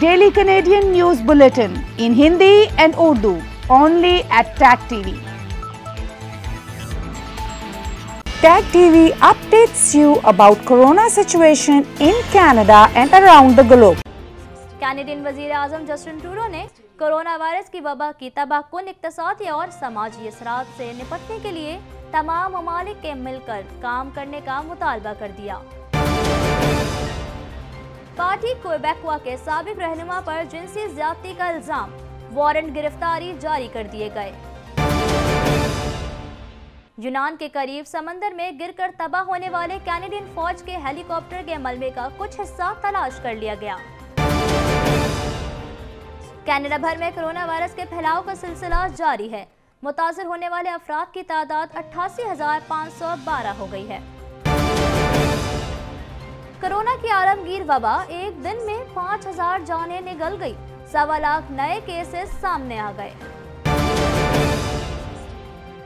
Daily Canadian news bulletin in Hindi and Urdu only at tag TV tag TV updates you about corona situation in Canada and around the globe Canadian वजीर अजम Justin Trudeau ने corona virus की वबा की तबाहकुन इकतसादी और समाजी असरात से निपटने के लिए तमाम ममालिक मिलकर काम करने का मुतालबा कर दिया पार्टी बैकुआ के सबक रहनुमा पर जिनसी ज्यादती का इल्जाम वारंट गिरफ्तारी जारी कर दिए गए यूनान के करीब समंदर में गिरकर तबाह होने वाले कैनेडियन फौज के हेलीकॉप्टर के मलबे का कुछ हिस्सा तलाश कर लिया गया कैनेडा भर में कोरोना वायरस के फैलाव का सिलसिला जारी है मुतासर होने वाले अफराद की तादाद अट्ठासी हो गई है कोरोना की आलमगीर वबा एक दिन में 5000 जाने निकल गई सवा लाख नए केसेस सामने आ गए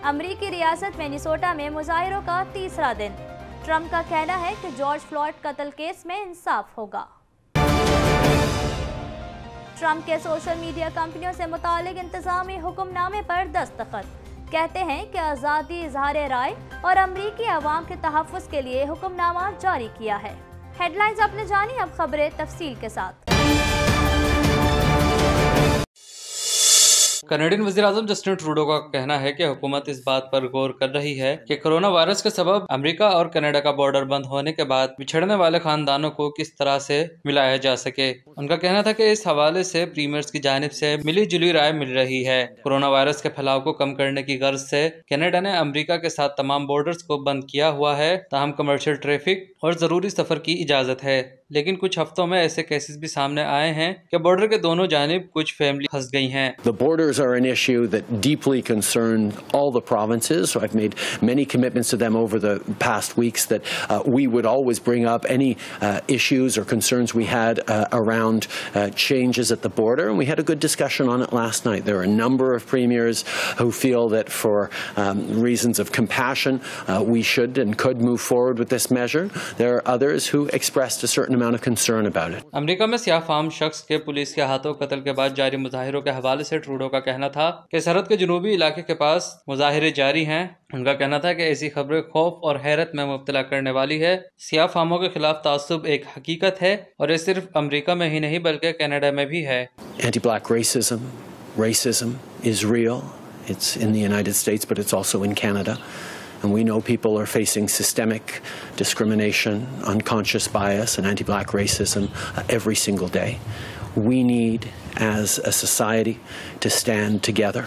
अमरीकी रियासत मैनिसोटा में मुजाहरों का तीसरा दिन ट्रंप का कहना है कि जॉर्ज फ्लॉट कत्ल केस में इंसाफ होगा ट्रंप के सोशल मीडिया कंपनियों से मुतल इंतजामी हुक्मनामे पर दस्तखत कहते हैं कि आज़ादी इजहार राय और अमरीकी आवाम के तहफ़ के लिए हुक्मनामा जारी किया है हेडलाइंस आपने जानी अब खबरें तफसील के साथ कनेडियन वजी अजम जस्टिन ट्रूडो का कहना है कि हुकूमत इस बात पर गौर कर रही है कि कोरोना वायरस के सबब अमेरिका और कनाडा का बॉर्डर बंद होने के बाद बिछड़ने वाले खानदानों को किस तरह से मिलाया जा सके उनका कहना था कि इस हवाले से प्रीमियर्स की जानब से मिली जुली राय मिल रही है कोरोना वायरस के फैलाव को कम करने की गर्ज से कनाडा ने अमरीका के साथ तमाम बॉर्डर्स को बंद किया हुआ है तहम कमर्शियल ट्रैफिक और जरूरी सफर की इजाजत है The borders are an issue that deeply concerns all the provinces. So I've made many commitments to them over the past weeks that uh, we would always bring up any uh, issues or concerns we had uh, around changes at the border, and we had a good discussion on it last night. There are a number of premiers who feel that for um, reasons of compassion, we should and could move forward with this measure. There are others who expressed a certain amount of concern about it. America में सियाह form शख्स के police के हाथों कत्ल के बाद जारी मुजाहिरों के हवाले से ट्रूडो का कहना था कि सरहद के जनूबी इलाके के पास मुजाहरे जारी हैं उनका कहना था कि ऐसी खबरें खौफ और हैरत में मुबतला करने वाली है सियाह फामों के खिलाफ तासुब एक हकीकत है और ये सिर्फ अमरीका में ही नहीं बल्कि कैनेडा में भी है anti black racism racism is real it's in the United States but it's also in Canada And we know people are facing systemic discrimination, unconscious bias, and anti black racism uh, every single day. We need, as a society, to stand together.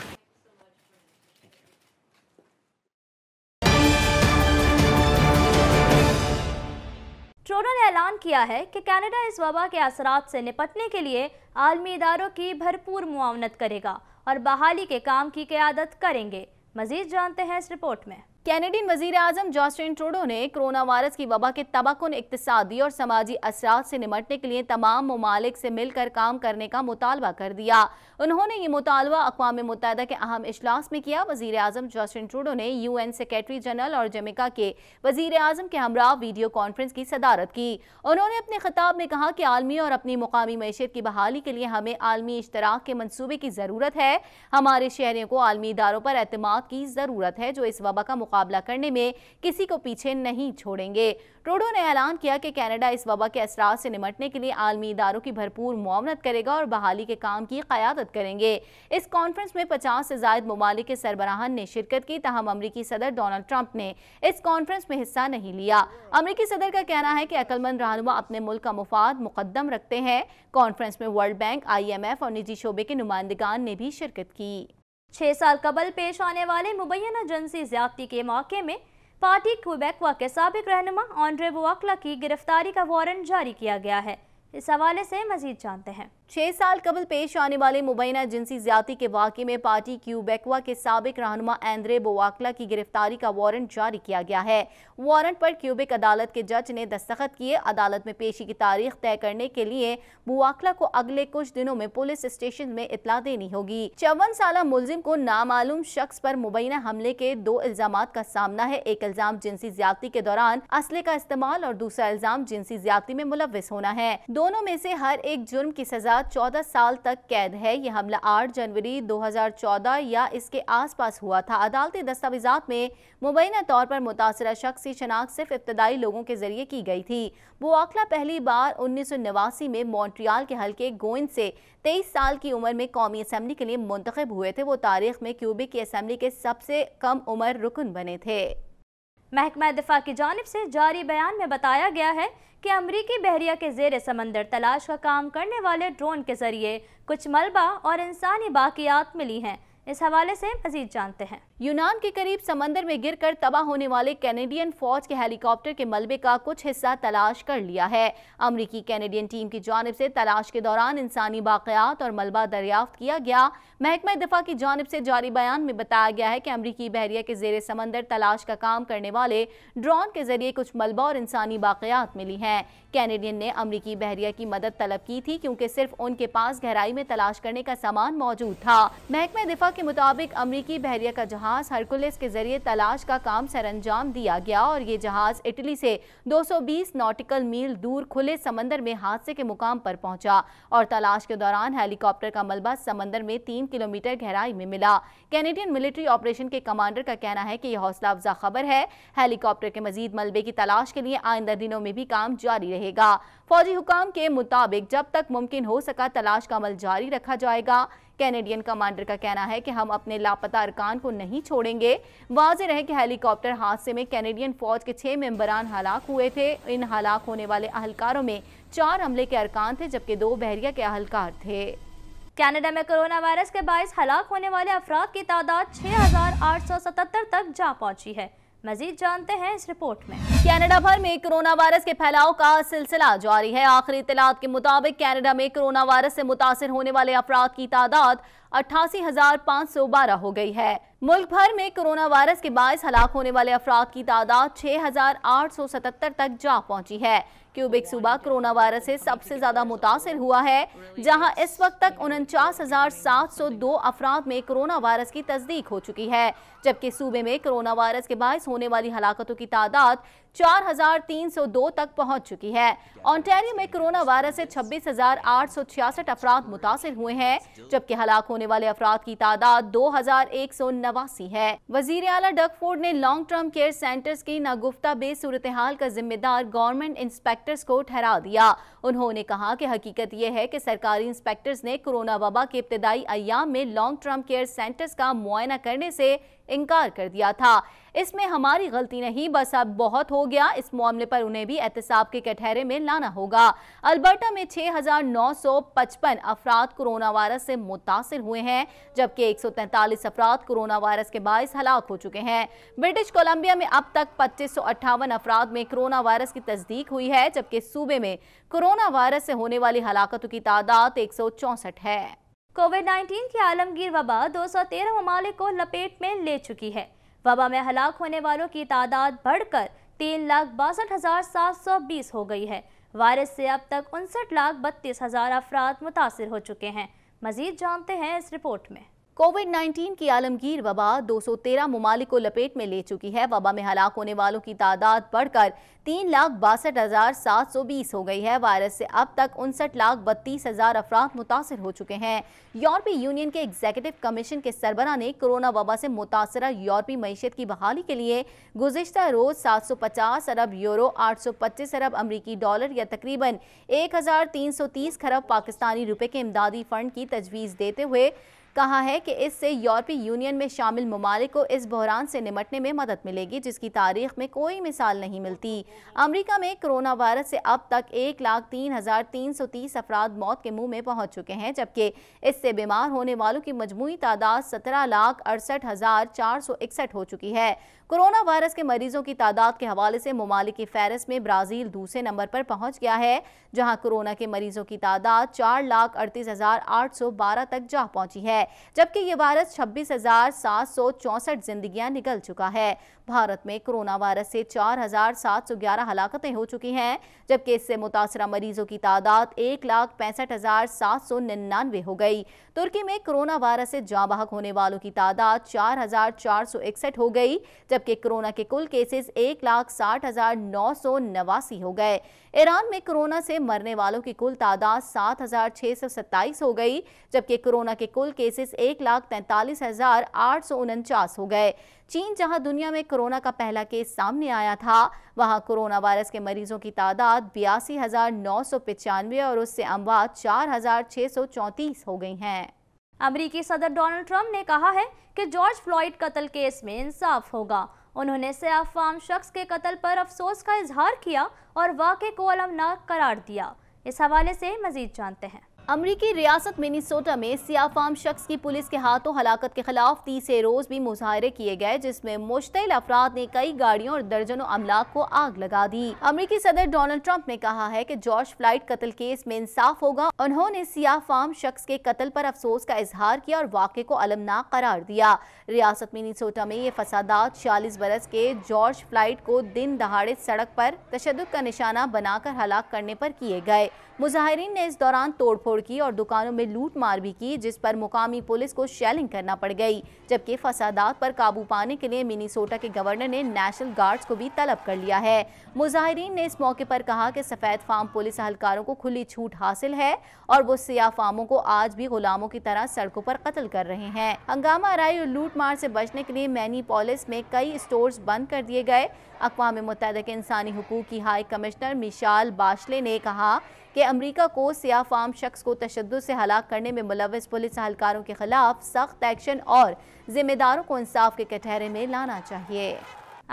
ऐलान किया है कि Canada इस वबा के असरात से निपटने के लिए आलमी इदारों की भरपूर मुआवनत करेगा और बहाली के काम की क्यादत करेंगे मजीद जानते हैं इस रिपोर्ट में कैनेडियन वजीर आजम जॉस्टिन ट्रूडो ने कोरोना वायरस की वबा के तबाकुन इकतदी और समाजी असरा से निमटने के लिए तमाम ममालिक से मिलकर काम करने का मुतालबा कर दिया उन्होंने ये मुतालबा अकवा मुतहद के अहम अजलास में किया वजीर अजम जॉस्टिन ट्रूडो ने यू एन सेक्रेटरी जनरल और जमेका के वजीर अजम के हमरा वीडियो कॉन्फ्रेंस की सदारत की उन्होंने अपने खिताब में कहा कि आलमी और अपनी मुकामी मैशियत की बहाली के लिए हमें आलमी इश्तराक के मनसूबे की ज़रूरत है हमारे शहरों को आलमी इदारों पर अतमाद की ज़रूरत है जो इस वबा का मुकाबला करने में किसी को पीछे नहीं छोड़ेंगे ट्रोडो ने ऐलान किया कि कनाडा इस वबा के असरा से निमटने के लिए आलमी इदारों की भरपूर मुआवनत करेगा और बहाली के काम की क्यादत करेंगे इस कॉन्फ्रेंस में पचास से जायद ममालिक के सरबराहान ने शिरकत की तहम अमरीकी सदर डोनाल्ड ट्रंप ने इस कॉन्फ्रेंस में हिस्सा नहीं लिया अमरीकी सदर का कहना है कि अकलमंद रहनुमा अपने मुल्क का मुफाद मुकदम रखते हैं कॉन्फ्रेंस में world bank I M F और निजी शोबे के नुमाइंदगान ने भी शिरकत की छह साल कबल पेश आने वाले मुबैना जनसी ज्यादती के मौके में पार्टी क्वेबेकवा के सबक रहनुमा ऑनरेबो अकला की गिरफ्तारी का वारंट जारी किया गया है इस हवाले से मजीद जानते हैं छह साल कबल पेश आने वाले मुबैना जिनसी ज्यादा के वाक़े में पार्टी क्यूबेकवा के सबक रहनुमा एंद्रे बोवाकला की गिरफ्तारी का वारंट जारी किया गया है वारंट पर क्यूबेक अदालत के जज ने दस्तखत किए अदालत में पेशी की तारीख तय करने के लिए बुवाकला को अगले कुछ दिनों में पुलिस स्टेशन में इतला देनी होगी चौवन साल मुलजिम को नामालूम शख्स आरोप मुबैना हमले के दो इल्जाम का सामना है एक इल्जाम जिनसी ज्यादा के दौरान असले का इस्तेमाल और दूसरा इल्जाम जिनसी ज्यादा में मुलविस होना है दोनों में ऐसी हर एक जुर्म की सजा मामला 14 साल तक कैद है यह हमला 8 जनवरी 2014 या इसके आसपास हुआ था अदालती दस्तावेजात में मुबैना तौर पर मुतासर शख्स की शनाख्त सिर्फ इब्तदाई लोगों के जरिए की गई थी बुआखला पहली बार उन्नीस में मॉन्ट्रियाल के हल्के गोइन से तेईस साल की उम्र में कौमी असम्बली के लिए मुंतखब हुए थे वो तारीख में क्यूबिक की असम्बली के सबसे कम उम्र रुकन बने थे महकमा दिफा की जानब से जारी बयान में बताया गया है कि अमरीकी बहरिया के जेर समंदर तलाश का काम करने वाले ड्रोन के जरिए कुछ मलबा और इंसानी बाकियात मिली हैं इस हवाले से मजीद जानते हैं यूनान के करीब समंदर में गिरकर तबाह होने वाले कैनेडियन फौज के हेलीकॉप्टर के मलबे का कुछ हिस्सा तलाश कर लिया है अमरीकी कैनेडियन टीम की जानब से तलाश के दौरान इंसानी बाकयात और मलबा दरियाफ्त किया गया महकमा दफा की जानब से जारी बयान में बताया गया है कि अमरीकी बहरिया के जेर समंदर तलाश का काम करने वाले ड्रोन के जरिए कुछ मलबा और इंसानी बाकयात मिली हैं कैनेडियन ने अमरीकी बहरिया की मदद तलब की थी क्योंकि सिर्फ उनके पास गहराई में तलाश करने का सामान मौजूद था महकमा दफा के मुताबिक अमरीकी बहरिया का जहाज़ हरकुलिस के जरिए तलाश का काम सरंजाम दिया गया और ये जहाज़ इटली से 220 नॉटिकल मील दूर खुले समंदर में हादसे के मुकाम पर पहुंचा और तलाश के दौरान हेलीकॉप्टर का मलबा समंदर में तीन किलोमीटर गहराई में मिला कैनेडियन मिलिट्री ऑपरेशन के कमांडर का कहना है कि यह हौसला अफजा खबर है हेलीकॉप्टर के मजीद मलबे की तलाश के लिए आइंदा दिनों में भी काम जारी रहेगा फौजी हुकाम के मुताबिक जब तक मुमकिन हो सका तलाश का अमल जारी रखा जाएगा कैनेडियन कमांडर का कहना है कि हम अपने लापता अरकान को नहीं छोड़ेंगे वाज रहे कि हेलीकॉप्टर हादसे में कैनेडियन फौज के छह मेम्बरान हलाक हुए थे इन हलाक होने वाले अहलकारों में चार हमले के अरकान थे जबकि दो बहरिया के अहलकार थे कनाडा में कोरोना वायरस के बायस हलाक होने वाले अफराद की तादाद 6,877 तक जा पहुंची है मजीद जानते हैं इस रिपोर्ट में कनाडा भर में कोरोना वायरस के फैलाव का सिलसिला जारी है आखिरी इतलात के मुताबिक कनाडा में कोरोना वायरस से मुतासर होने वाले अफराद की तादाद अट्ठासी हजार पाँच सौ बारह हो गई है मुल्क भर में कोरोना वायरस के बायस हलाक होने वाले अफराद की तादाद छह हजार आठ सौ सतहत्तर तक जा पहुंची है क्यूबिक सूबा कोरोना वायरस से सबसे ज्यादा मुतासर हुआ है जहां इस वक्त तक उनचास हजार सात सौ दो अफराद में कोरोना वायरस की तस्दीक हो चुकी है जबकि सूबे में कोरोना वायरस के बायस होने वाली हलाकतों की तादाद 4,302 तक पहुंच चुकी है ऑन्टेरियो में कोरोना वायरस से 26,866 अफराद मुतासर हुए हैं जबकि हलाक होने वाले अफराद की तादाद दो है वजीर अला डकफोर्ड ने लॉन्ग टर्म केयर सेंटर्स की नागुफ्ता बेसूरत हाल का जिम्मेदार गवर्नमेंट इंस्पेक्टर इंस्पेक्टर्स को ठहरा दिया उन्होंने कहा कि हकीकत यह है कि सरकारी इंस्पेक्टर्स ने कोरोना वबा के इब्तदाई अयाम में लॉन्ग टर्म केयर सेंटर्स का मुआयना करने से इनकार कर दिया था इसमें हमारी गलती नहीं बस अब बहुत हो गया इस मामले पर उन्हें भी एहतसाब के कटहरे में लाना होगा अल्बर्टा में 6,955 अफराद कोरोना वायरस से मुतासर हुए हैं जबकि 143 अफराद कोरोना वायरस के बायस हलाक हो चुके हैं ब्रिटिश कोलंबिया में अब तक पच्चीस अफराद में कोरोना वायरस की तस्दीक हुई है जबकि सूबे में कोरोना वायरस से होने वाली हलाकतों की तादाद एक है कोविड 19 की आलमगीर वबा 213 ममालिक को लपेट में ले चुकी है वबा में हलाक होने वालों की तादाद बढ़कर तीन लाख बासठ हज़ार सात सौ बीस हो गई है वायरस से अब तक उनसठ लाख बत्तीस हज़ार अफराद मुतासर हो चुके हैं मज़ीद जानते हैं इस रिपोर्ट में कोविड 19 की आलमगीर वबा 213 ममालिक को लपेट में ले चुकी है वबा में हलाक होने वालों की तादाद बढ़कर तीन लाख बासठ हज़ार सात सौ बीस हो गई है वायरस से अब तक उनसठ लाख बत्तीस हज़ार अफराद मुतासर हो चुके हैं यूरोपीय यूनियन के एग्जीक्यूटिव कमीशन के सरबरा ने कोरोना वबा से मुतासर यूरोपीय मीशत की बहाली के लिए गुजशत रोज़ सात सौ पचास अरब यूरो आठ सौ पच्चीस अरब अमरीकी डॉलर या तकरीबन एक हज़ार तीन सौ तीस खरब पाकिस्तानी रुपये के इमदादी फ़ंड की तजवीज़ देते हुए कहा है कि इससे यूरोपीय यूनियन में शामिल ममालिक को इस बहरान से निमटने में मदद मिलेगी जिसकी तारीख में कोई मिसाल नहीं मिलती अमरीका में कोरोना वायरस से अब तक एक लाख तीन हज़ार तीन सौ तीस अफराद मौत के मुंह में पहुंच चुके हैं जबकि इससे बीमार होने वालों की मजमू तादाद सत्रह लाख अड़सठ हज़ार चार सौ इकसठ हो चुकी है कोरोना वायरस के मरीजों की तादाद के हवाले से ममालिक की फहरिस्त में ब्राज़ील दूसरे नंबर पर पहुंच गया है जहां कोरोना के मरीजों की तादाद चार लाख अड़तीस हज़ार आठ सौ बारह तक जा पहुंची है जबकि ये वायरस छब्बीस जिंदगियां निकल चुका है भारत में कोरोना वायरस से चार हजार सात सौ ग्यारह हलाकते हो चुकी हैं जबकि इससे मुतासर मरीजों की तादाद एक लाख पैंसठ हजार सात सौ निन्यानवे हो गई तुर्की में कोरोना वायरस से जाँ बहक होने वालों की तादाद चार हजार चार सौ इकसठ हो गई जबकि कोरोना के कुल केसेस एक लाख साठ हजार नौ सौ नवासी हो गए ईरान में कोरोना से मरने वालों की कुल तादाद सात हजार छह सौ सत्ताईस हो गई जबकि कोरोना के कुल केसेस एक लाख तैंतालीस हजार आठ सौ उनचास हो गए चीन जहां दुनिया में कोरोना का पहला केस सामने आया था वहां कोरोना वायरस के मरीजों की तादाद बयासी और उससे अमवात चार हो गई हैं अमरीकी सदर डोनाल्ड ट्रंप ने कहा है कि जॉर्ज फ्लॉइड कत्ल केस में इंसाफ होगा उन्होंने से फाम शख्स के कत्ल पर अफसोस का इजहार किया और वाक़े को अलमनाक करार दिया इस हवाले से मजीद जानते हैं अमरीकी रियासत मिनीसोटा में सियाफाम शख्स की पुलिस के हाथों हलाकत के खिलाफ तीसरे रोज भी मुजाहरे किए गए जिसमें मुश्तिल अफराद ने कई गाड़ियों और दर्जनों अमलाक को आग लगा दी अमरीकी सदर डोनाल्ड ट्रंप ने कहा है कि जॉर्ज फ्लाइट कत्ल केस में इंसाफ होगा उन्होंने सियाफाम शख्स के कत्ल पर अफसोस का इजहार किया और वाक को अलमनाक करार दिया रियासत मिनीसोटा में ये फसादात छियालीस बरस के जॉर्ज फ्लाइट को दिन दहाड़े सड़क पर तशद का निशाना बनाकर हलाक करने पर किए गए मुजाहरीन ने इस दौरान तोड़ तोड़ की और दुकानों में लूट मार भी की जिस पर मुकामी पुलिस को शेलिंग करना पड़ गई जबकि फसादात पर काबू पाने के लिए मिनीसोटा के गवर्नर ने नेशनल गार्ड्स को भी तलब कर लिया है मुजाहरीन ने इस मौके पर कहा कि सफ़ेद फार्म पुलिस अहलकारों को खुली छूट हासिल है और वो सिया फार्मों को आज भी गुलामों की तरह सड़कों पर कत्ल कर रहे हैं हंगामा आरई और लूट मार से बचने के लिए मैनी पॉलिस में कई स्टोर बंद कर दिए गए अकवा मुतहद के इंसानी हकूक़ की हाई कमिश्नर मिशाल बाशले ने कहा कि अमरीका को सिया फाम शख्स को तशद से हलाक करने में मुलवस पुलिस अहलकारों के खिलाफ सख्त एक्शन और जिम्मेदारों को इंसाफ के कटहरे में लाना चाहिए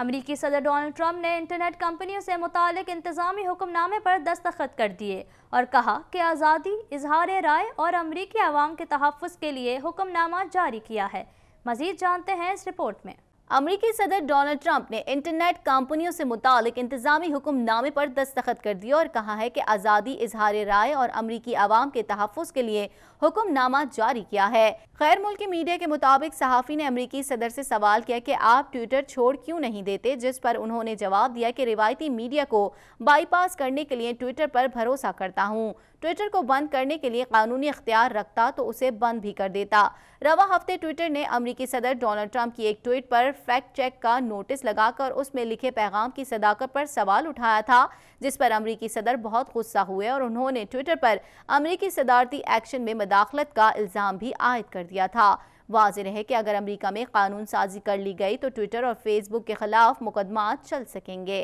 अमरीकी सदर डोनाल्ड ट्रंप ने इंटरनेट कंपनियों से मुतल इंतजामी हुक्मनामे पर दस्तखत कर दिए और कहा कि आज़ादी इजहार राय और अमरीकी आवाम के तहफ़ के लिए हुक्मनामा जारी किया है मजीद जानते हैं इस रिपोर्ट में अमरीकी सदर डोनाल्ड ट्रंप ने इंटरनेट कंपनियों से मुतालिक इंतजामी हुक्मनामे पर दस्तखत कर दिए और कहा है कि आज़ादी इजहार राय और अमरीकी आवाम के तहफ़ के लिए हुक्मनामा जारी किया है गैर मुल्की मीडिया के मुताबिक सहाफ़ी ने अमरीकी सदर से सवाल किया कि आप ट्विटर छोड़ क्यों नहीं देते जिस पर उन्होंने जवाब दिया कि रिवायती मीडिया को बाईपास करने के लिए ट्विटर पर भरोसा करता हूँ ट्विटर को बंद करने के लिए कानूनी अख्तियार रखता तो उसे बंद भी कर देता रवा हफ्ते ट्विटर ने अमरीकी सदर डोनाल्ड ट्रंप की एक ट्वीट पर फैक्ट चेक का नोटिस लगाकर उसमें लिखे पैगाम की सदाकत पर सवाल उठाया था जिस पर अमरीकी सदर बहुत गुस्सा हुए और उन्होंने ट्विटर पर अमरीकी सदारती एक्शन में मदाखलत का इल्ज़ाम भी आयद कर दिया था वाज है कि अगर अमरीका में कानून साजी कर ली गई तो ट्विटर और फेसबुक के खिलाफ मुकदमा चल सकेंगे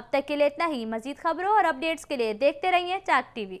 अब तक के लिए इतना ही मजीद खबरों और अपडेट्स के लिए देखते रहिए चाक टीवी